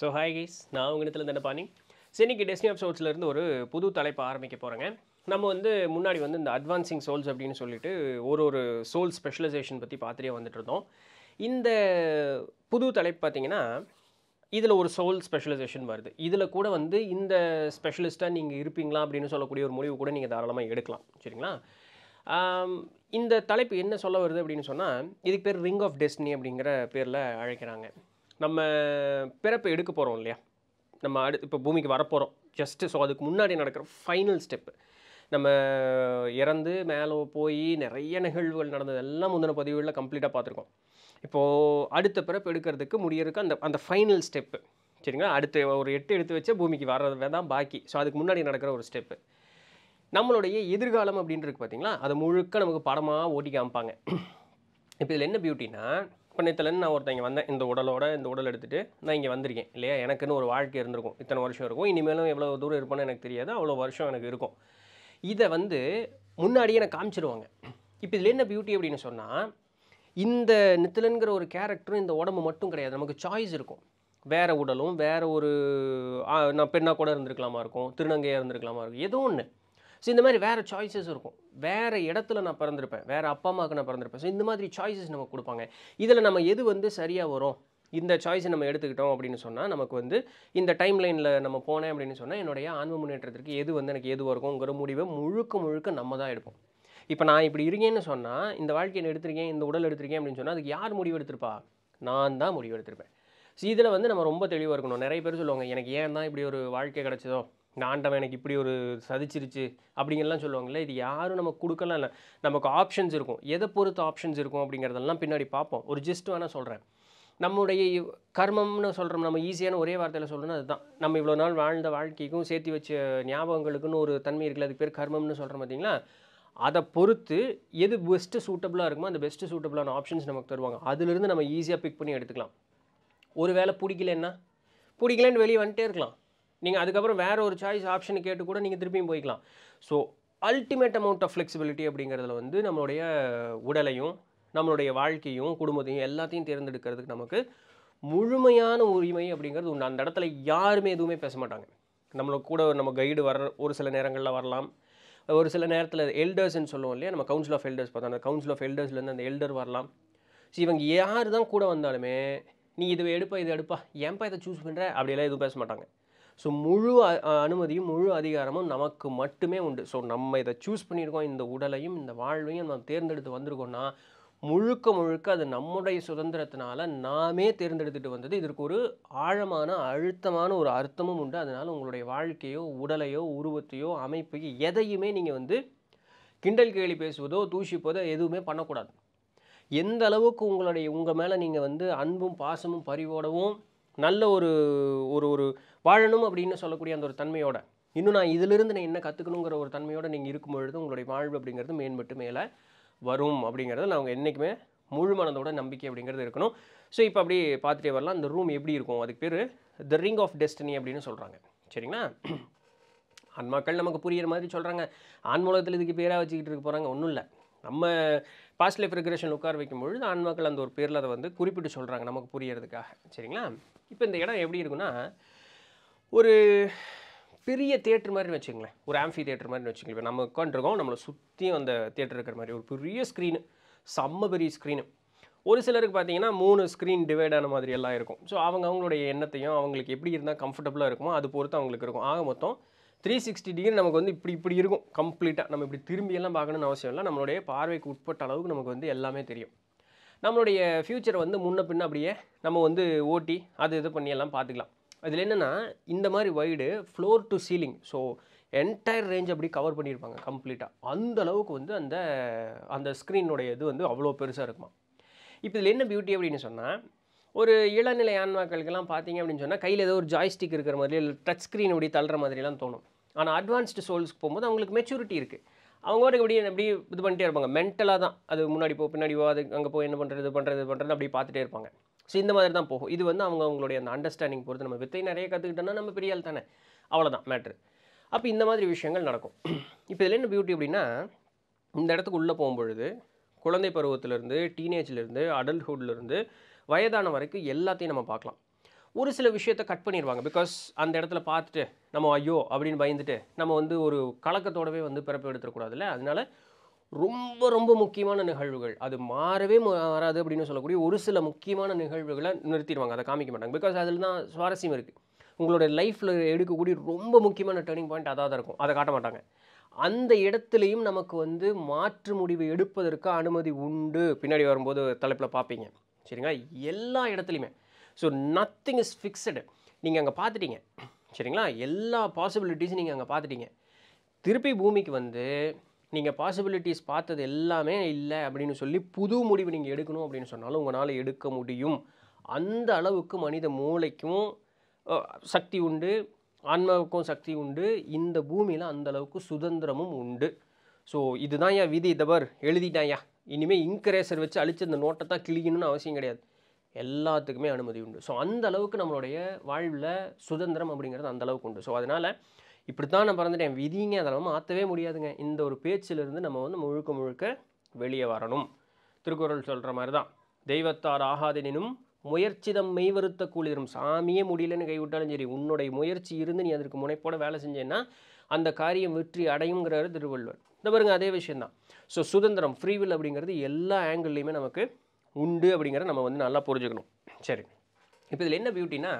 so hi guys நான் உங்கள் இடத்துல தானே பாணி சென்னைக்கு டெஸ்னி ஆஃப் சோல்ஸ்லேருந்து ஒரு புது தலைப்பு ஆரம்பிக்க போகிறேங்க நம்ம வந்து முன்னாடி வந்து இந்த அட்வான்சிங் சோல்ஸ் அப்படின்னு சொல்லிட்டு ஒரு ஒரு சோல் ஸ்பெஷலைசேஷன் பற்றி பார்த்துட்டே வந்துட்டு இருந்தோம் இந்த புது தலைப்பு பார்த்திங்கன்னா இதில் ஒரு சோல் ஸ்பெஷலைசேஷன் வருது இதில் கூட வந்து இந்த ஸ்பெஷலிஸ்ட்டாக நீங்கள் இருப்பீங்களா அப்படின்னு சொல்லக்கூடிய ஒரு முடிவு கூட நீங்கள் தாராளமாக எடுக்கலாம் சரிங்களா இந்த தலைப்பு என்ன சொல்ல வருது அப்படின்னு சொன்னால் இதுக்கு பேர் ரிங் ஆஃப் டெஸ்டினி அப்படிங்கிற பேரில் அழைக்கிறாங்க நம்ம பிறப்பு எடுக்க போகிறோம் இல்லையா நம்ம அடு இப்போ பூமிக்கு வரப்போகிறோம் ஜஸ்ட்டு ஸோ அதுக்கு முன்னாடி நடக்கிற ஃபைனல் ஸ்டெப்பு நம்ம இறந்து மேலே போய் நிறைய நிகழ்வுகள் நடந்தது எல்லாம் முந்தின பதிவுகளில் கம்ப்ளீட்டாக பார்த்துருக்கோம் இப்போது அடுத்த பிறப்பு எடுக்கிறதுக்கு முடியறதுக்கு அந்த அந்த ஃபைனல் ஸ்டெப்பு சரிங்களா அடுத்த ஒரு எட்டு எடுத்து வச்சா பூமிக்கு வர்றது தான் பாக்கி ஸோ அதுக்கு முன்னாடி நடக்கிற ஒரு ஸ்டெப்பு நம்மளுடைய எதிர்காலம் அப்படின்றது பார்த்தீங்களா அதை முழுக்க நமக்கு படமாக ஓட்டி காமிப்பாங்க இப்போ இதில் என்ன பியூட்டினா அர்ப்பணித்தலன்னு நான் ஒருத்தங்க வந்தேன் இந்த உடலோட இந்த உடல் எடுத்துகிட்டு நான் இங்கே வந்திருக்கேன் இல்லையா எனக்குன்னு ஒரு வாழ்க்கை இருந்திருக்கும் இத்தனை வருஷம் இருக்கும் இனிமேலும் எவ்வளோ தூரம் இருப்பேன்னு எனக்கு தெரியாது அவ்வளோ வருஷம் எனக்கு இருக்கும் இதை வந்து முன்னாடியே எனக்கு காமிச்சிருவாங்க இப்போ இதில் என்ன பியூட்டி அப்படின்னு சொன்னால் இந்த நித்திலன்கிற ஒரு கேரக்டரும் இந்த உடம்பு மட்டும் கிடையாது நமக்கு சாய்ஸ் இருக்கும் வேறு உடலும் வேறு ஒரு நான் பெண்ணாக கூட இருந்திருக்கலாமா இருக்கும் திருநங்கையாக இருந்திருக்கலாமா இருக்கும் ஏதோ ஒன்று ஸோ இந்த மாதிரி வேறு சாய்ஸஸ் இருக்கும் வேறு இடத்துல நான் பிறந்திருப்பேன் வேறு அப்பா அம்மாவுக்கு நான் பிறந்திருப்பேன் ஸோ இந்த மாதிரி சாய்ஸஸ் நம்ம கொடுப்பாங்க இதில் நம்ம எது வந்து சரியாக வரும் இந்த சாய்ஸை நம்ம எடுத்துக்கிட்டோம் அப்படின்னு சொன்னால் நமக்கு வந்து இந்த டைம் லைனில் நம்ம போனேன் அப்படின்னு சொன்னால் என்னுடைய ஆன்ம முன்னேற்றத்திற்கு எது வந்து எனக்கு எதுவாக இருக்குங்கிற முடிவை முழுக்க முழுக்க நம்ம தான் எடுப்போம் இப்போ நான் இப்படி இருக்கேன்னு சொன்னால் இந்த வாழ்க்கையை எடுத்திருக்கேன் இந்த உடல் எடுத்திருக்கேன் அப்படின்னு சொன்னால் அதுக்கு யார் முடிவு எடுத்திருப்பா நான் தான் முடிவு எடுத்திருப்பேன் ஸோ இதில் வந்து நம்ம ரொம்ப தெளிவாக இருக்கணும் நிறைய பேர் சொல்லுவாங்க எனக்கு ஏன் தான் இப்படி ஒரு வாழ்க்கை கிடச்சதோ ஆண்டவன் எனக்கு இப்படி ஒரு சதிச்சிருச்சு அப்படிங்கலாம் சொல்லுவாங்கள்ல இது யாரும் நம்ம கொடுக்கலாம் இல்லை நமக்கு ஆப்ஷன்ஸ் இருக்கும் எதை பொறுத்த ஆப்ஷன்ஸ் இருக்கும் அப்படிங்கிறதெல்லாம் பின்னாடி பார்ப்போம் ஒரு ஜஸ்ட் வேணால் சொல்கிறேன் நம்முடைய கர்மம்னு சொல்கிறோம் நம்ம ஈஸியான ஒரே வார்த்தையில் சொல்லணும் அதுதான் நம்ம இவ்வளோ நாள் வாழ்ந்த வாழ்க்கைக்கும் சேர்த்து வச்ச ஞாபகங்களுக்குன்னு ஒரு தன்மை இருக்குல்ல அதுக்கு பேர் கர்மம்னு சொல்கிறோம் பார்த்தீங்களா அதை பொறுத்து எது பெஸ்ட்டு சூட்டபுளாக இருக்குமோ அந்த பெஸ்ட்டு சூட்டபுளான ஆப்ஷன்ஸ் நமக்கு தருவாங்க அதுலேருந்து நம்ம ஈஸியாக பிக் பண்ணி எடுத்துக்கலாம் ஒரு வேளை பிடிக்கலன்னா பிடிக்கலன்னு வெளியே வந்துட்டே இருக்கலாம் நீங்கள் அதுக்கப்புறம் வேறு ஒரு சாய்ஸ் ஆப்ஷன் கேட்டு கூட நீங்கள் திருப்பியும் போய்க்கலாம் so ultimate amount of flexibility அப்படிங்கிறதுல வந்து நம்மளுடைய உடலையும் நம்மளுடைய வாழ்க்கையும் குடும்பத்தையும் எல்லாத்தையும் தேர்ந்தெடுக்கிறதுக்கு நமக்கு முழுமையான உரிமை அப்படிங்கிறது உண்டு அந்த இடத்துல யாருமே எதுவுமே பேச மாட்டாங்க நம்மளை கூட நம்ம கைடு வர ஒரு சில நேரங்களில் வரலாம் ஒரு சில நேரத்தில் எல்டர்ஸ்ன்னு சொல்லுவோம் இல்லையா நம்ம கவுன்சில் ஆஃப் எல்டர்ஸ் பார்த்தோம் அந்த கவுன்சில் ஆஃப் எல்டர்ஸ்லேருந்து அந்த எல்டர் வரலாம் ஸோ இவங்க யார் தான் கூட வந்தாலுமே நீ இது எடுப்பா இது எடுப்பா ஏன்பா இதை சூஸ் பண்ணுற அப்படியெல்லாம் எதுவும் பேச மாட்டாங்க ஸோ முழு அனுமதியும் முழு அதிகாரமும் நமக்கு மட்டுமே உண்டு ஸோ நம்ம இதை சூஸ் பண்ணியிருக்கோம் இந்த உடலையும் இந்த வாழ்வையும் நம்ம தேர்ந்தெடுத்து வந்திருக்கோம்னா முழுக்க முழுக்க அது நம்முடைய சுதந்திரத்தினால நாமே தேர்ந்தெடுத்துட்டு வந்தது இதற்கு ஒரு ஆழமான அழுத்தமான ஒரு அர்த்தமும் உண்டு அதனால் உங்களுடைய வாழ்க்கையோ உடலையோ உருவத்தையோ அமைப்பையோ எதையுமே நீங்கள் வந்து கிண்டல் கேலி பேசுவதோ தூஷிப்பதோ எதுவுமே பண்ணக்கூடாது எந்த அளவுக்கு உங்களுடைய உங்கள் மேலே நீங்கள் வந்து அன்பும் பாசமும் பரிவோடவும் நல்ல ஒரு ஒரு ஒரு வாழணும் அப்படின்னு சொல்லக்கூடிய அந்த ஒரு தன்மையோட இன்னும் நான் இதிலிருந்து நான் என்ன கற்றுக்கணுங்கிற ஒரு தன்மையோடு நீங்கள் இருக்கும் பொழுது உங்களுடைய வாழ்வு அப்படிங்கிறது மேம்பட்டு மேலே வரும் அப்படிங்கிறது நான் அவங்க என்றைக்குமே முழு மனதோட நம்பிக்கை அப்படிங்கிறது இருக்கணும் ஸோ இப்போ அப்படி பார்த்துட்டே வரலாம் அந்த ரூம் எப்படி இருக்கும் அதுக்கு பேர் த ரிங் ஆஃப் டெஸ்டினி அப்படின்னு சொல்கிறாங்க சரிங்களா ஆன்மாக்கள் நமக்கு புரியிற மாதிரி சொல்கிறாங்க ஆன்மூலத்தில் இதுக்கு பேராக வச்சுக்கிட்டு இருக்க போகிறாங்க ஒன்றும் இல்லை நம்ம பாஸ்ட் லைஃப் ரெக்ரேஷன் உட்கார வைக்கும்பொழுது ஆன்மாக்கள் அந்த ஒரு பேரில் அதை வந்து குறிப்பிட்டு சொல்கிறாங்க நமக்கு புரியறதுக்காக சரிங்களா இப்போ இந்த இடம் எப்படி இருக்குன்னா ஒரு பெரிய தேட்டர் மாதிரி வச்சுங்களேன் ஒரு ஆம்ஃபி தேட்டர் மாதிரி வச்சுக்கலாம் இப்போ நம்ம உட்காந்துருக்கோம் நம்மளை சுற்றியும் அந்த தேட்டர் இருக்கிற மாதிரி ஒரு பெரிய ஸ்க்ரீனு செம்ம பெரிய ஸ்க்ரீனு ஒரு சிலருக்கு பார்த்தீங்கன்னா மூணு ஸ்க்ரீன் டிவைட் ஆன மாதிரி எல்லாம் இருக்கும் ஸோ அவங்க அவங்களுடைய எண்ணத்தையும் அவங்களுக்கு எப்படி இருந்தால் கம்ஃபர்டபுளாக இருக்குமோ அது பொறுத்து அவங்களுக்கு இருக்கும் ஆக மொத்தம் த்ரீ சிக்ஸ்டி டிகிரி நமக்கு வந்து இப்படி இப்படி இருக்கும் கம்ப்ளீட்டாக நம்ம இப்படி திரும்பியெல்லாம் பார்க்கணுன்னு அவசியம் இல்லை நம்மளுடைய பார்வைக்கு உட்பட்ட அளவுக்கு நமக்கு வந்து எல்லாமே தெரியும் நம்மளுடைய ஃப்யூச்சர் வந்து முன்ன பின்ன அப்படியே நம்ம வந்து ஓட்டி அது இது பண்ணியெல்லாம் பார்த்துக்கலாம் அதில் என்னென்னா இந்த மாதிரி wide floor to ceiling so entire range அப்படி கவர் பண்ணியிருப்பாங்க கம்ப்ளீட்டாக அந்த அளவுக்கு வந்து அந்த அந்த ஸ்க்ரீனுடைய இது வந்து அவ்வளோ பெருசாக இருக்குமா இப்போ இதில் என்ன பியூட்டி அப்படின்னு சொன்னால் ஒரு இளநிலை ஆன்மாக்களுக்கெல்லாம் பார்த்தீங்க அப்படின்னு சொன்னால் கையில் ஏதோ ஒரு ஜாய்ஸ்டிக் இருக்கிற மாதிரி இல்லை டச் ஸ்க்ரீன் அப்படி தள்ளுற மாதிரிலாம் தோணும் ஆனால் அட்வான்ஸ்டு சோல்ஸ்க்கு போகும்போது அவங்களுக்கு மெச்சூரிட்டி இருக்குது அவங்க வரைக்கும் இப்படி அப்படி இது பண்ணிட்டே இருப்பாங்க மென்டலாக தான் அது முன்னாடி போ பின்னாடி போ அது அங்கே போய் என்ன பண்ணுறது இது பண்ணுறது இது பண்ணுறது அப்படி பார்த்துட்டே இருப்பாங்க ஸோ இந்த மாதிரி தான் போகும் இது வந்து அவங்க அவங்களுடைய அந்த அண்டர்ஸ்டாண்டிங் பொறுத்து நம்ம வித்தை நிறைய கற்றுக்கிட்டோம்னா நம்ம பெரிய தானே அவ்வளோதான் மேட்ரு அப்போ இந்த மாதிரி விஷயங்கள் நடக்கும் இப்போ இதில் என்ன பியூட்டி அப்படின்னா இந்த இடத்துக்கு உள்ளே போகும்பொழுது குழந்தை பருவத்திலேருந்து டீனேஜ்லேருந்து அடல்ட்ஹுட்லேருந்து வயதான வரைக்கும் எல்லாத்தையும் நம்ம பார்க்கலாம் ஒரு சில விஷயத்தை கட் பண்ணிடுவாங்க பிகாஸ் அந்த இடத்துல பார்த்துட்டு நம்ம ஐயோ அப்படின்னு பயந்துட்டு நம்ம வந்து ஒரு கலக்கத்தோடவே வந்து பிறப்பு எடுத்துடக்கூடாதுல்ல அதனால் ரொம்ப ரொம்ப முக்கியமான நிகழ்வுகள் அது மாறவே மாறாது அப்படின்னு சொல்லக்கூடிய ஒரு சில முக்கியமான நிகழ்வுகளை நிறுத்திடுவாங்க அதை காமிக்க மாட்டாங்க பிகாஸ் அதில் தான் சுவாரஸ்யம் இருக்குது உங்களோட லைஃப்பில் எடுக்கக்கூடிய ரொம்ப முக்கியமான டேர்னிங் பாயிண்ட் அதாக இருக்கும் அதை காட்ட மாட்டாங்க அந்த இடத்துலையும் நமக்கு வந்து மாற்று முடிவு எடுப்பதற்கு அனுமதி உண்டு பின்னாடி வரும்போது தலைப்பில் பார்ப்பீங்க சரிங்களா எல்லா இடத்துலையுமே ஸோ நத்திங் இஸ் ஃபிக்ஸடு நீங்கள் அங்கே பார்த்துட்டீங்க சரிங்களா எல்லா பாசிபிலிட்டிஸும் நீங்கள் அங்கே பார்த்துட்டீங்க திருப்பி பூமிக்கு வந்து நீங்கள் பாசிபிலிட்டிஸ் பார்த்தது எல்லாமே இல்லை அப்படின்னு சொல்லி புது முடிவு நீங்கள் எடுக்கணும் அப்படின்னு சொன்னாலும் உங்களால் எடுக்க முடியும் அந்த அளவுக்கு மனித மூளைக்கும் சக்தி உண்டு ஆன்மாவுக்கும் சக்தி உண்டு இந்த பூமியில் அந்த அளவுக்கு சுதந்திரமும் உண்டு ஸோ இதுதான் என் விதி தபர் எழுதிட்டாயா இனிமேல் இன்க்ரேசர் வச்சு அழிச்சு அந்த நோட்டை தான் கிழிக்கணும்னு அவசியம் கிடையாது எல்லாத்துக்குமே அனுமதி உண்டு ஸோ அந்த அளவுக்கு நம்மளுடைய வாழ்வில் சுதந்திரம் அப்படிங்கிறது அந்த அளவுக்கு உண்டு ஸோ அதனால் இப்படி தான் நான் என் விதிங்க அதெல்லாம் மாற்றவே முடியாதுங்க இந்த ஒரு பேச்சிலிருந்து நம்ம வந்து முழுக்க முழுக்க வெளியே வரணும் திருக்குறள் சொல்கிற மாதிரி தான் தெய்வத்தார் ஆகாதெனினும் முயற்சிதம் மெய்வருத்த கூலிரும் சாமியே முடியலன்னு கைவிட்டாலும் சரி உன்னுடைய முயற்சி இருந்து நீ அதற்கு முனைப்போட வேலை செஞ்சேன்னா அந்த காரியம் வெற்றி அடையுங்கிறாரு திருவள்ளுவர் இந்த பாருங்க அதே விஷயந்தான் ஸோ சுதந்திரம் ஃப்ரீவில் அப்படிங்கிறது எல்லா ஆங்கிள்லேயுமே நமக்கு உண்டு அப்படிங்கிறத நம்ம வந்து நல்லா புரிஞ்சுக்கணும் சரி இப்போ இதில் என்ன பியூட்டினா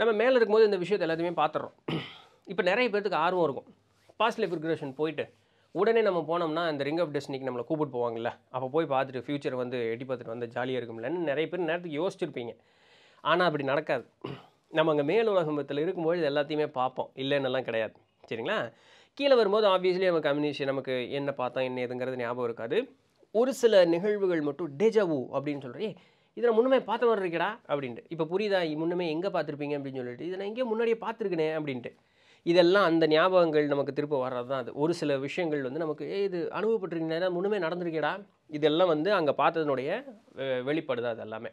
நம்ம மேலே இருக்கும்போது இந்த விஷயத்தை எல்லாத்தையுமே பார்த்துட்றோம் இப்போ நிறைய பேர்த்துக்கு ஆர்வம் இருக்கும் பாஸ்ட் லைஃப் ரிக்ரேஷன் போயிட்டு உடனே நம்ம போனோம்னா இந்த ரிங் ஆஃப் டெஸ்டினிக்கு நம்மளை கூப்பிட்டு போவாங்கள்ல அப்போ போய் பார்த்துட்டு ஃப்யூச்சர் வந்து எட்டி பார்த்துட்டு வந்து ஜாலியாக இருக்கும்லன்னு நிறைய பேர் நேரத்துக்கு யோசிச்சிருப்பீங்க ஆனால் அப்படி நடக்காது நம்ம அங்கே மேல் உலகத்தில் இருக்கும்போது எல்லாத்தையுமே பார்ப்போம் இல்லைன்னெல்லாம் கிடையாது சரிங்களா கீழே வரும்போது ஆப்வியஸ்லி நம்ம கம்யூனிஷன் நமக்கு என்ன பார்த்தோம் என்ன எதுங்கிறது ஞாபகம் இருக்காது ஒரு சில நிகழ்வுகள் மட்டும் டெஜவு அப்படின்னு சொல்கிறே இதை நான் முன்னமே பார்த்த மாதிரி இருக்கடா அப்படின்ட்டு இப்போ புரியுதா முன்னமே எங்கே பார்த்துருப்பீங்க அப்படின்னு சொல்லிட்டு இதை நான் எங்கேயோ முன்னாடியே பார்த்துருக்கேனே அப்படின்ட்டு இதெல்லாம் அந்த ஞாபகங்கள் நமக்கு திருப்ப வர்றது தான் அது ஒரு சில விஷயங்கள் வந்து நமக்கு ஏ இது அனுபவப்பட்டிருக்கீங்கன்னா முன்னமே நடந்திருக்கேடா இதெல்லாம் வந்து அங்கே பார்த்ததுனுடைய வெளிப்படுதா அது எல்லாமே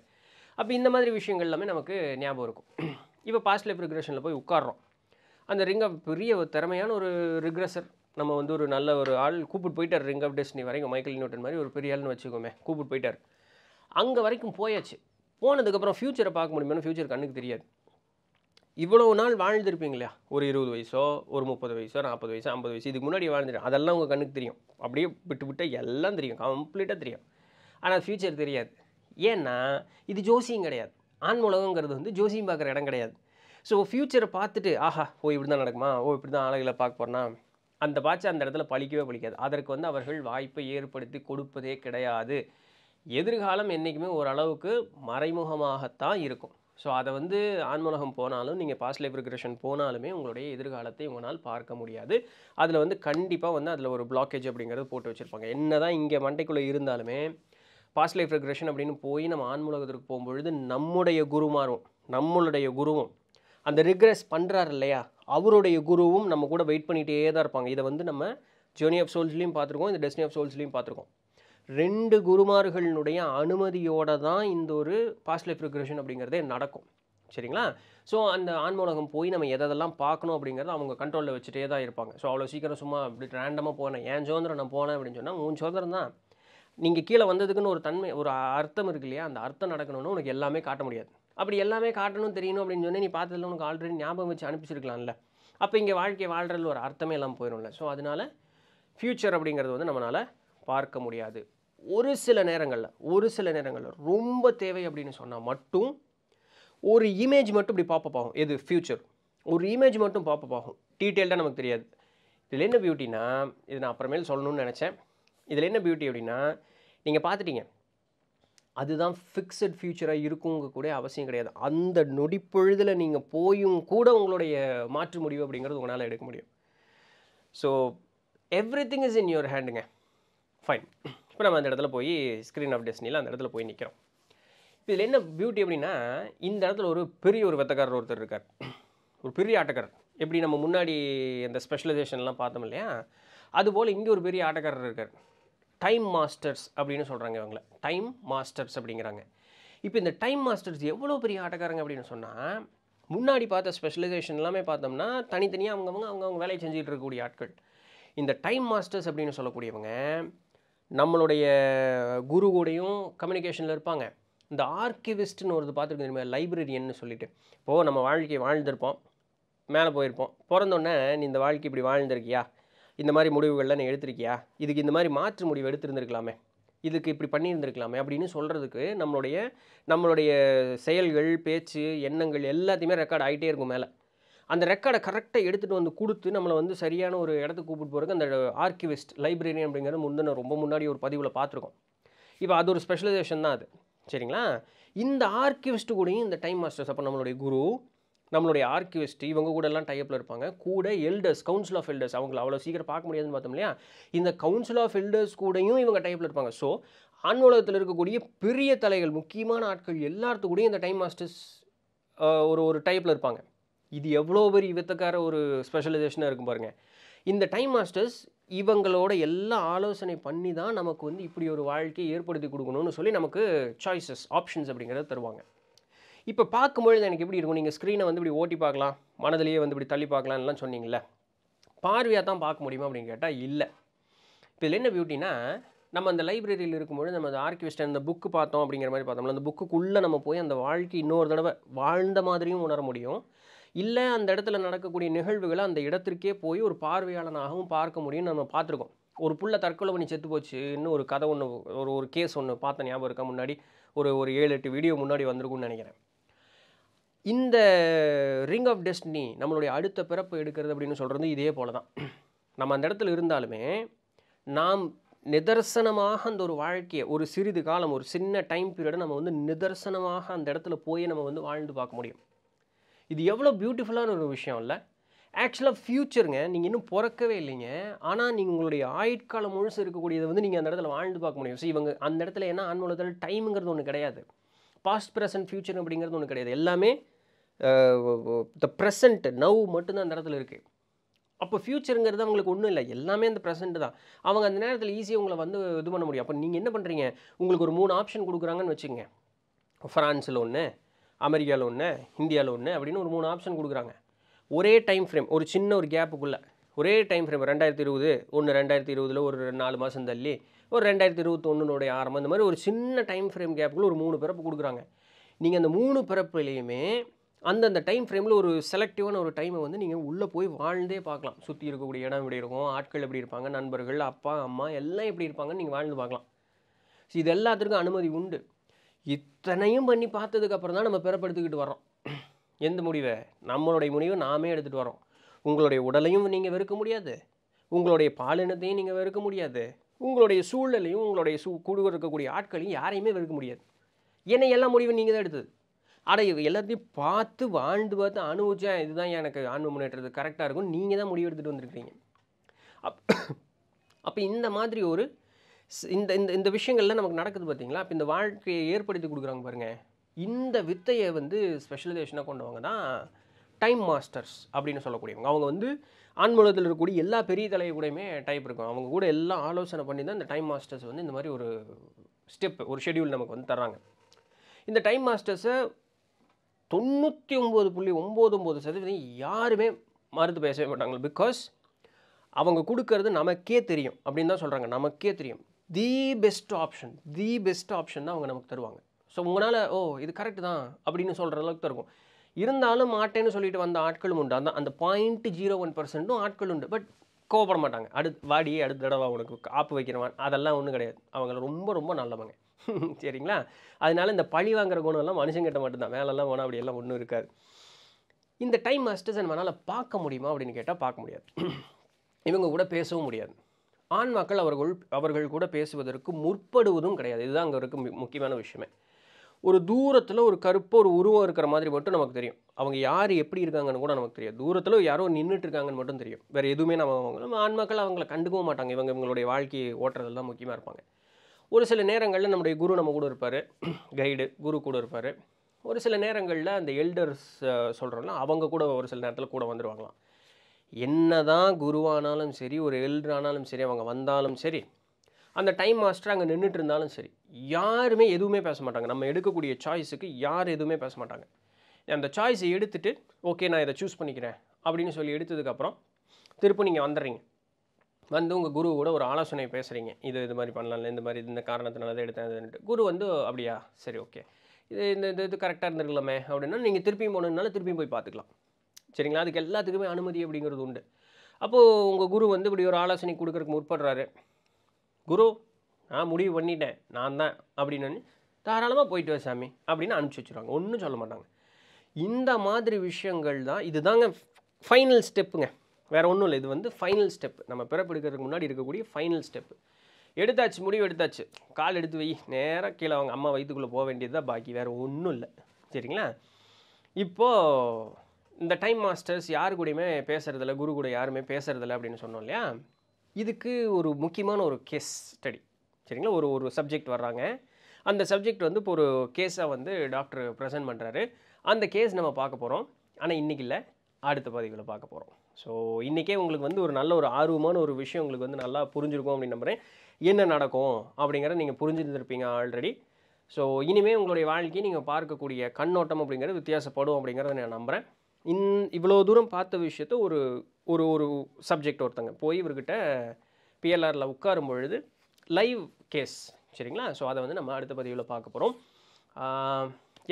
அப்போ இந்த மாதிரி விஷயங்கள் எல்லாமே நமக்கு ஞாபகம் இருக்கும் இப்போ பாஸ்ட் லைஃப் ரிக்ரெஷனில் போய் உட்காடுறோம் அந்த ரிங்க பெரிய திறமையான ஒரு ரிக்ரெசர் நம்ம வந்து ஒரு நல்ல ஒரு ஆள் கூப்பிட்டு போயிட்டார் ரிங் ஆஃப் டெஸ்டினி வரைக்கும் மைக்கேல் நியூட்டன் மாதிரி ஒரு பெரிய ஆள்னு வச்சுக்கோமே கூப்பிட்டு போயிட்டார் அங்கே வரைக்கும் போயாச்சு போனதுக்கப்புறம் ஃப்யூச்சரை பார்க்க முடியுமானு ஃப்யூச்சர் கண்ணுக்கு தெரியாது இவ்வளோ நாள் வாழ்ந்துருப்பீங்க இல்லையா ஒரு இருபது வயசோ ஒரு முப்பது வயசோ நாற்பது வயசோ ஐம்பது வயசு இதுக்கு முன்னாடி வாழ்ந்துட்டு அதெல்லாம் உங்கள் கண்ணுக்கு தெரியும் அப்படியே விட்டு விட்டு எல்லாம் தெரியும் கம்ப்ளீட்டாக தெரியும் ஆனால் ஃப்யூச்சர் தெரியாது ஏன்னா இது ஜோசியும் கிடையாது ஆன்மூலகங்கிறது வந்து ஜோசியும் பார்க்குற இடம் கிடையாது ஸோ ஃப்யூச்சரை பார்த்துட்டு ஆஹா ஓ இப்படி தான் நடக்குமா ஓ இப்படி தான் ஆளுகளை பார்க்க போகிறேன்னா அந்த பாய்ச்சல் அந்த இடத்துல பழிக்கவே பழிக்காது அதற்கு வந்து அவர்கள் வாய்ப்பை ஏற்படுத்தி கொடுப்பதே கிடையாது எதிர்காலம் என்றைக்குமே ஓரளவுக்கு மறைமுகமாகத்தான் இருக்கும் ஸோ அதை வந்து ஆன்மலகம் போனாலும் நீங்கள் பாஸ்ட் லைஃப் ரிக்ரெஷன் போனாலுமே உங்களுடைய எதிர்காலத்தை உங்களால் பார்க்க முடியாது அதில் வந்து கண்டிப்பாக வந்து அதில் ஒரு பிளாக்கேஜ் அப்படிங்கிறது போட்டு வச்சுருப்பாங்க என்ன தான் இங்கே மண்டைக்குள்ளே இருந்தாலுமே பாஸ்ட் லைஃப் ரிக்ரேஷன் அப்படின்னு போய் நம்ம ஆன்மூலகத்திற்கு போகும்பொழுது நம்முடைய குருமாரும் நம்மளுடைய குருவும் அந்த ரிக்ரெஸ் பண்ணுறாரு இல்லையா அவருடைய குருவும் நம்ம கூட வெயிட் பண்ணிகிட்டே தான் இருப்பாங்க இதை வந்து நம்ம ஜோனி ஆஃப் சோல்ஸ்லேயும் பார்த்துருக்கோம் இந்த டெஸ்டினி ஆஃப் சோல்ஸ்லேயும் பார்த்துருக்கோம் ரெண்டு குருமார்களினுடைய அனுமதியோடு தான் இந்த ஒரு பாஸ்ட் லைஃப் ரிக்ரெஷன் அப்படிங்கிறதே நடக்கும் சரிங்களா ஸோ அந்த ஆன்மூலகம் போய் நம்ம எதெல்லாம் பார்க்கணும் அப்படிங்கிறத அவங்க கண்ட்ரோலில் வச்சுட்டே தான் இருப்பாங்க ஸோ அவ்வளோ சீக்கிரம் சும்மா அப்படி ரேண்டமாக போனேன் ஏன் சுதந்திரம் நான் போனேன் அப்படின்னு சொன்னால் உன் சுதந்திரம் தான் நீங்கள் கீழே வந்ததுக்குன்னு ஒரு தன்மை ஒரு அர்த்தம் இருக்கு இல்லையா அந்த அர்த்தம் நடக்கணும்னு உனக்கு எல்லாமே காட்ட முடியாது அப்படி எல்லாமே காட்டணும் தெரியணும் அப்படின்னு சொன்னேன் நீ பார்த்ததில் உனக்கு ஆல்ரெடி ஞாபகம் வச்சு அனுப்பிச்சிருக்கலாம்ல அப்போ இங்கே வாழ்க்கையை வாழ்கிறதுல ஒரு அர்த்தமே எல்லாம் போயிடும்ல ஸோ அதனால் ஃப்யூச்சர் அப்படிங்கிறது வந்து நம்மளால் பார்க்க முடியாது ஒரு சில நேரங்களில் ஒரு சில நேரங்களில் ரொம்ப தேவை அப்படின்னு சொன்னால் மட்டும் ஒரு இமேஜ் மட்டும் இப்படி பாப்பப் ஆகும் எது ஃப்யூச்சர் ஒரு இமேஜ் மட்டும் பாப்பப் ஆகும் டீட்டெயில்டாக நமக்கு தெரியாது இதில் என்ன பியூட்டினா இது நான் அப்புறமேல் சொல்லணும்னு நினச்சேன் இதில் என்ன பியூட்டி அப்படின்னா நீங்கள் பார்த்துட்டீங்க அதுதான் ஃபிக்ஸட் ஃப்யூச்சராக இருக்குங்க கூட அவசியம் கிடையாது அந்த நொடிப்பொழுதில் நீங்கள் போயும் கூட உங்களுடைய மாற்று முடிவு அப்படிங்கிறது உங்களால் எடுக்க முடியும் so everything is in your ஹேண்டுங்க ஃபைன் இப்போ நம்ம அந்த இடத்துல போய் ஸ்க்ரீன் ஆஃப் டெஸ்னியில் அந்த இடத்துல போய் நிற்கிறோம் இதில் என்ன பியூட்டி அப்படின்னா இந்த இடத்துல ஒரு பெரிய ஒரு வெத்தக்காரர் ஒருத்தர் இருக்கார் ஒரு பெரிய ஆட்டக்காரர் எப்படி நம்ம முன்னாடி அந்த ஸ்பெஷலைசேஷன்லாம் பார்த்தோம் இல்லையா அதுபோல் இங்கே ஒரு பெரிய ஆட்டக்காரர் இருக்கார் டைம் மாஸ்டர்ஸ் அப்படின்னு சொல்கிறாங்க இவங்கள டைம் மாஸ்டர்ஸ் அப்படிங்கிறாங்க இப்போ இந்த டைம் மாஸ்டர்ஸ் எவ்வளோ பெரிய ஆட்டக்காரங்க அப்படின்னு சொன்னால் முன்னாடி பார்த்த ஸ்பெஷலைசேஷன் எல்லாமே பார்த்தோம்னா தனித்தனியாக அவங்கவுங்க அவங்கவுங்க வேலையை செஞ்சுட்டு இருக்கக்கூடிய ஆட்கள் இந்த டைம் மாஸ்டர்ஸ் அப்படின்னு சொல்லக்கூடியவங்க நம்மளுடைய குரு கூடையும் கம்யூனிகேஷனில் இருப்பாங்க இந்த ஆர்கிவிஸ்ட்னு ஒரு பார்த்துருக்கு லைப்ரரியன்னு சொல்லிட்டு இப்போது நம்ம வாழ்க்கையை வாழ்ந்திருப்போம் மேலே போயிருப்போம் பிறந்தோன்னே நீ இந்த வாழ்க்கை இப்படி வாழ்ந்திருக்கியா இந்த மாதிரி முடிவுகள்லாம் நீ எடுத்திருக்கியா இதுக்கு இந்த மாதிரி மாற்று முடிவு எடுத்திருந்துருக்கலாமே இதுக்கு இப்படி பண்ணியிருந்துருக்கலாமே அப்படின்னு சொல்கிறதுக்கு நம்மளுடைய நம்மளுடைய செயல்கள் பேச்சு எண்ணங்கள் எல்லாத்தையுமே ரெக்கார்ட் ஆகிட்டே இருக்கும் மேலே அந்த ரெக்கார்டை கரெக்டாக எடுத்துகிட்டு வந்து கொடுத்து நம்மளை வந்து சரியான ஒரு இடத்துக்கு கூப்பிட்டு போகிறதுக்கு அந்த ஆர்கிவிஸ்ட் லைப்ரரி அப்படிங்கிறது முந்தின ரொம்ப முன்னாடி ஒரு பதிவில் பார்த்துருக்கோம் இப்போ அது ஒரு ஸ்பெஷலைசேஷன் தான் அது சரிங்களா இந்த ஆர்கிவிஸ்ட்டு கூடயும் இந்த டைம் மாஸ்டர்ஸ் அப்போ நம்மளுடைய குரு நம்மளுடைய ஆர்கிவிஸ்ட் இவங்க கூட எல்லாம் டைப்பில் இருப்பாங்க கூட எல்டர்ஸ் கவுன்சில் ஆஃப் எல்டர்ஸ் அவங்கள அவ்வளோ சீக்கிரம் பார்க்க முடியாதுன்னு பார்த்தோம் இல்லையா இந்த கவுன்சில் ஆஃப் எல்டர்ஸ் கூடயும் இவங்க டைப்பில் இருப்பாங்க ஸோ ஆன்மூலகத்தில் இருக்கக்கூடிய பெரிய தலைகள் முக்கியமான ஆட்கள் எல்லாத்து கூடயும் இந்த டைம் மாஸ்டர்ஸ் ஒரு ஒரு டைப்பில் இருப்பாங்க இது எவ்வளோ பெரிய வித்தக்கார ஒரு ஸ்பெஷலைசேஷனாக இருக்கும் பாருங்கள் இந்த டைம் மாஸ்டர்ஸ் இவங்களோட எல்லா ஆலோசனை பண்ணி தான் நமக்கு வந்து இப்படி ஒரு வாழ்க்கையை ஏற்படுத்தி கொடுக்கணும்னு சொல்லி நமக்கு சாய்ஸஸ் ஆப்ஷன்ஸ் அப்படிங்கிறத தருவாங்க இப்போ பார்க்கும்பொழுது எனக்கு எப்படி இருக்கும் நீங்கள் ஸ்க்ரீனை வந்து இப்படி ஓட்டி பார்க்கலாம் மனதிலேயே வந்து இப்படி தள்ளி பார்க்கலாம்லாம் சொன்னீங்களே பார்வையாக தான் பார்க்க முடியுமா அப்படின்னு கேட்டால் இல்லை இதில் என்ன பியூட்டினா நம்ம அந்த லைப்ரரியில் இருக்கும்பொழுது நம்ம அந்த ஆர்கிவிஸ்ட் அந்த புக்கு பார்த்தோம் அப்படிங்கிற மாதிரி பார்த்தோம்ல அந்த புக்குக்குள்ளே நம்ம போய் அந்த வாழ்க்கை இன்னொரு தடவை வாழ்ந்த மாதிரியும் உணர முடியும் இல்லை அந்த இடத்துல நடக்கக்கூடிய நிகழ்வுகளை அந்த இடத்திற்கே போய் ஒரு பார்வையாளனாகவும் பார்க்க முடியும்னு நம்ம பார்த்துருக்கோம் ஒரு புள்ள தற்கொலை பண்ணி செத்து போச்சு இன்னும் ஒரு கதை ஒன்று ஒரு ஒரு கேஸ் ஒன்று பார்த்த ஞாபகம் இருக்கா முன்னாடி ஒரு ஒரு ஏழு எட்டு வீடியோ முன்னாடி வந்திருக்கும்னு நினைக்கிறேன் இந்த ரிங் ஆஃப் டெஸ்டினி நம்மளுடைய அடுத்த பிறப்பு எடுக்கிறது அப்படின்னு சொல்கிறது இதே போல தான் நம்ம அந்த இடத்துல இருந்தாலுமே நாம் நிதர்சனமாக அந்த ஒரு வாழ்க்கையை ஒரு சிறிது காலம் ஒரு சின்ன டைம் பீரியடை நம்ம வந்து நிதர்சனமாக அந்த இடத்துல போய் நம்ம வந்து வாழ்ந்து பார்க்க முடியும் இது எவ்வளோ பியூட்டிஃபுல்லான ஒரு விஷயம் இல்லை ஆக்சுவலாக ஃப்யூச்சருங்க நீங்கள் இன்னும் பிறக்கவே இல்லைங்க ஆனால் நீங்கள் உங்களுடைய ஆயுட்காலம் முழுசு இருக்கக்கூடியதை வந்து நீங்கள் அந்த இடத்துல வாழ்ந்து பார்க்க முடியும் ஸோ இவங்க அந்த இடத்துல என்ன ஆன்மூலத்தில் டைமுங்கிறது ஒன்று கிடையாது பாஸ்ட் ப்ரெசன்ட் ஃப்யூச்சர் அப்படிங்கிறது ஒன்று கிடையாது எல்லாமே த ப்ரெசண்ட் நவ் மட்டும்தான் அந்த இடத்துல இருக்குது அப்போ ஃப்யூச்சருங்கிறது அவங்களுக்கு ஒன்றும் இல்லை எல்லாமே அந்த ப்ரெசென்ட் தான் அவங்க அந்த நேரத்தில் ஈஸியாக உங்களை வந்து இது பண்ண முடியும் அப்போ நீங்கள் என்ன பண்ணுறீங்க உங்களுக்கு ஒரு மூணு ஆப்ஷன் கொடுக்குறாங்கன்னு வச்சுங்க ஃப்ரான்ஸில் ஒன்று அமெரிக்காவில் ஒன்று இந்தியாவில் ஒன்று அப்படின்னு ஒரு மூணு ஆப்ஷன் கொடுக்குறாங்க ஒரே டைம் ஃப்ரேம் ஒரு சின்ன ஒரு கேப்புக்குள்ளே ஒரே டைம் ஃப்ரேம் ரெண்டாயிரத்தி இருபது ஒன்று ரெண்டாயிரத்தி இருபதில் ஒரு நாலு மாதம் தள்ளி ஒரு ரெண்டாயிரத்தி இருபத்தொன்னுடைய ஆரம்பம் இந்த மாதிரி ஒரு சின்ன டைம் ஃப்ரேம் கேப்புக்குள்ளே ஒரு மூணு பிறப்பு கொடுக்குறாங்க நீங்கள் அந்த மூணு பிறப்புலேயுமே அந்தந்த டைம் ஃப்ரேமில் ஒரு செலக்டிவான ஒரு டைமை வந்து நீங்கள் உள்ளே போய் வாழ்ந்தே பார்க்கலாம் சுற்றி இருக்கக்கூடிய இடம் எப்படி இருக்கும் ஆட்கள் எப்படி இருப்பாங்க நண்பர்கள் அப்பா அம்மா எல்லாம் எப்படி இருப்பாங்கன்னு நீங்கள் வாழ்ந்து பார்க்கலாம் ஸோ இது எல்லாத்துக்கும் அனுமதி உண்டு இத்தனையும் பண்ணி பார்த்ததுக்கப்புறம் தான் நம்ம பிறப்படுத்திக்கிட்டு வரோம் எந்த முடிவை நம்மளுடைய முடிவை நாமே எடுத்துகிட்டு வரோம் உங்களுடைய உடலையும் நீங்கள் வெறுக்க முடியாது உங்களுடைய பாலினத்தையும் நீங்கள் வெறுக்க முடியாது உங்களுடைய சூழலையும் உங்களுடைய சூ குழு இருக்கக்கூடிய ஆட்களையும் யாரையுமே வெறுக்க முடியாது என்னை எல்லா முடிவும் நீங்கள் தான் எடுத்தது ஆனால் எல்லாத்தையும் பார்த்து வாழ்ந்து பார்த்து அனுபவிச்சா இதுதான் எனக்கு ஆன்ம முன்னேற்றது கரெக்டாக இருக்கும் நீங்கள் தான் முடிவு எடுத்துகிட்டு வந்திருக்கிறீங்க அப் அப்போ இந்த மாதிரி ஒரு இந்த இந்த இந்த விஷயங்கள்லாம் நமக்கு நடக்குது பார்த்தீங்களா அப்போ இந்த வாழ்க்கையை ஏற்படுத்தி கொடுக்குறாங்க பாருங்கள் இந்த வித்தையை வந்து ஸ்பெஷலைசேஷனாக கொண்டவங்க தான் டைம் மாஸ்டர்ஸ் அப்படின்னு சொல்லக்கூடியவங்க அவங்க வந்து ஆன்மூலத்தில் இருக்கக்கூடிய எல்லா பெரிய தலை கூடயுமே டைப் இருக்கும் அவங்க கூட எல்லாம் ஆலோசனை பண்ணி தான் இந்த டைம் மாஸ்டர்ஸ் வந்து இந்த மாதிரி ஒரு ஸ்டெப் ஒரு ஷெடியூல் நமக்கு வந்து தராங்க இந்த டைம் மாஸ்டர்ஸை தொண்ணூற்றி ஒம்பது புள்ளி ஒம்பது ஒம்பது சதவீதம் யாருமே மறுத்து பேசவே மாட்டாங்க பிகாஸ் அவங்க கொடுக்கறது நமக்கே தெரியும் அப்படின்னு தான் சொல்கிறாங்க நமக்கே தெரியும் the best option the best option தான் அவங்க நமக்கு தருவாங்க ஸோ உங்களால் ஓ இது கரெக்டு தான் அப்படின்னு சொல்கிற அளவுக்கு இருக்கும் இருந்தாலும் மாட்டேன்னு சொல்லிட்டு வந்த ஆட்களும் உண்டு அந்த அந்த பாயிண்ட் ஜீரோ ஒன் பர்சன்ட்டும் ஆட்கள் உண்டு பட் கோவப்பட மாட்டாங்க அடுத்து வாடி அடுத்த தடவை அவனுக்கு ஆப்பு வைக்கிறவன் அதெல்லாம் ஒன்றும் கிடையாது அவங்க ரொம்ப ரொம்ப நல்லவங்க சரிங்களா அதனால் இந்த பழி வாங்குற குணம்லாம் மனுஷங்கிட்ட மட்டும்தான் வேலைலாம் போனால் அப்படி எல்லாம் ஒன்றும் இருக்காது இந்த டைம் மாஸ்டர்ஸ் நம்மளால் பார்க்க முடியுமா அப்படின்னு கேட்டால் பார்க்க முடியாது இவங்க கூட பேசவும் முடியாது ஆன்மாக்கள் அவர்கள் அவர்கள் கூட பேசுவதற்கு முற்படுவதும் கிடையாது இதுதான் அங்கே இருக்க முக்கியமான விஷயமே ஒரு தூரத்தில் ஒரு கருப்பாக ஒரு உருவம் இருக்கிற மாதிரி மட்டும் நமக்கு தெரியும் அவங்க யார் எப்படி இருக்காங்கன்னு கூட நமக்கு தெரியாது தூரத்தில் யாரோ நின்றுட்டு இருக்காங்கன்னு மட்டும் தெரியும் வேறு எதுவுமே நம்ம ஆண் ஆன்மாக்கள் அவங்கள கண்டுக்கவும் மாட்டாங்க இவங்க இவங்களுடைய வாழ்க்கையை ஓட்டுறதுல தான் முக்கியமாக இருப்பாங்க ஒரு சில நேரங்களில் நம்முடைய குரு நம்ம கூட இருப்பார் கைடு குரு கூட இருப்பார் ஒரு சில நேரங்களில் அந்த எல்டர்ஸ் சொல்கிறோம்னா அவங்க கூட ஒரு சில நேரத்தில் கூட வந்துடுவாங்களாம் என்ன தான் குருவானாலும் சரி ஒரு எல்டரானாலும் சரி அவங்க வந்தாலும் சரி அந்த டைம் மாஸ்டர் அங்கே நின்றுட்டு இருந்தாலும் சரி யாருமே எதுவுமே பேச மாட்டாங்க நம்ம எடுக்கக்கூடிய சாய்ஸுக்கு யார் எதுவுமே பேச மாட்டாங்க அந்த சாய்ஸை எடுத்துகிட்டு ஓகே நான் இதை சூஸ் பண்ணிக்கிறேன் அப்படின்னு சொல்லி எடுத்ததுக்கப்புறம் திருப்பி நீங்கள் வந்துடுறீங்க வந்து உங்கள் குரு கூட ஒரு ஆலோசனை பேசுகிறீங்க இது இது மாதிரி பண்ணலாம்ல இந்த மாதிரி இந்த காரணத்தினால தான் எடுத்தேன் குரு வந்து அப்படியா சரி ஓகே இது இந்த இது இது கரெக்டாக இருந்திருக்கலாமே அப்படின்னா நீங்கள் திருப்பியும் போனதுனால திருப்பியும் போய் பார்த்துக்கலாம் சரிங்களா அதுக்கு எல்லாத்துக்குமே அனுமதி அப்படிங்கிறது உண்டு அப்போது உங்கள் குரு வந்து இப்படி ஒரு ஆலோசனை கொடுக்குறக்கு முற்படுறாரு குரு நான் முடிவு பண்ணிட்டேன் நான் தான் அப்படின்னு தாராளமாக போயிட்டு வர சாமி அப்படின்னு அனுப்பிச்சி வச்சுருவாங்க ஒன்றும் சொல்ல மாட்டாங்க இந்த மாதிரி விஷயங்கள் தான் இதுதாங்க ஃபைனல் ஸ்டெப்புங்க வேறு ஒன்றும் இல்லை இது வந்து ஃபைனல் ஸ்டெப் நம்ம பிறப்பெடுக்கிறதுக்கு முன்னாடி இருக்கக்கூடிய ஃபைனல் ஸ்டெப் எடுத்தாச்சு முடிவு எடுத்தாச்சு கால் எடுத்து வை நேராக கீழே அவங்க அம்மா வயிற்றுக்குள்ளே போக வேண்டியது தான் பாக்கி வேறு ஒன்றும் இல்லை சரிங்களா இப்போது இந்த டைம் மாஸ்டர்ஸ் யாரு கூடயுமே பேசுகிறதில்ல குரு கூட யாருமே பேசுகிறதில்ல அப்படின்னு சொன்னோம் இல்லையா இதுக்கு ஒரு முக்கியமான ஒரு கேஸ் ஸ்டடி சரிங்களா ஒரு ஒரு சப்ஜெக்ட் வர்றாங்க அந்த சப்ஜெக்ட் வந்து இப்போ ஒரு கேஸாக வந்து டாக்டர் ப்ரெசென்ட் பண்ணுறாரு அந்த கேஸ் நம்ம பார்க்க போகிறோம் ஆனால் இன்றைக்கி இல்லை அடுத்த பதிவில் பார்க்க போகிறோம் ஸோ இன்றைக்கே உங்களுக்கு வந்து ஒரு நல்ல ஒரு ஆர்வமான ஒரு விஷயம் உங்களுக்கு வந்து நல்லா புரிஞ்சிருக்கும் அப்படின்னு நம்புகிறேன் என்ன நடக்கும் அப்படிங்கிறத நீங்கள் புரிஞ்சுருந்துருப்பீங்க ஆல்ரெடி ஸோ இனிமேல் உங்களுடைய வாழ்க்கையை நீங்கள் பார்க்கக்கூடிய கண்ணோட்டம் அப்படிங்கிறது வித்தியாசப்படும் அப்படிங்கிறத நான் நம்புகிறேன் இன் இவ்வளோ தூரம் பார்த்த விஷயத்த ஒரு ஒரு ஒரு சப்ஜெக்ட் ஒருத்தங்க போய் இவர்கிட்ட பிஎல்ஆரில் உட்காரும் பொழுது லைவ் கேஸ் சரிங்களா ஸோ அதை வந்து நம்ம அடுத்த பதிவில் பார்க்க போகிறோம்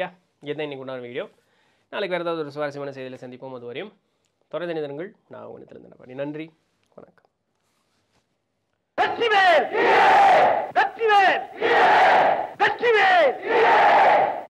யா எதை இன்றைக்கு உண்டான வீடியோ நாளைக்கு வேறு ஏதாவது ஒரு சுவாரஸ்யமான செய்தியில் சந்திப்போம் அது வரையும் துறை தனிதனங்கள் நான் உங்கள் திறந்த நன்றி வணக்கம் வெற்றிவேல் வெற்றிவேல் வெற்றிவேல்